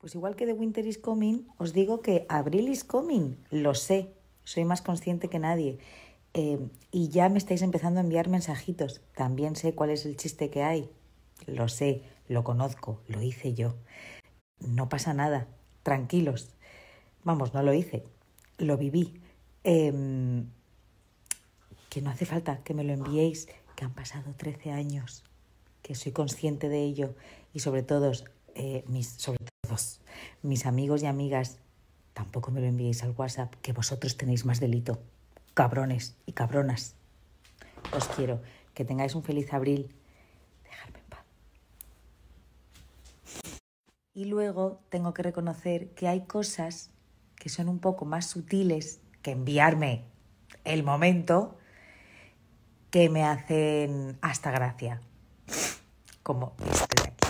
Pues igual que The Winter is Coming, os digo que Abril is Coming, lo sé, soy más consciente que nadie. Em, y ya me estáis empezando a enviar mensajitos, también sé cuál es el chiste que hay, lo sé, lo conozco, lo hice yo. No pasa nada, tranquilos. Vamos, no lo hice, lo viví. Em, que no hace falta que me lo enviéis, que han pasado 13 años, que soy consciente de ello y sobre todo, eh, mis, mis amigos y amigas, tampoco me lo enviéis al WhatsApp, que vosotros tenéis más delito. Cabrones y cabronas. Os quiero. Que tengáis un feliz abril. Dejadme en paz. Y luego tengo que reconocer que hay cosas que son un poco más sutiles que enviarme el momento que me hacen hasta gracia. Como este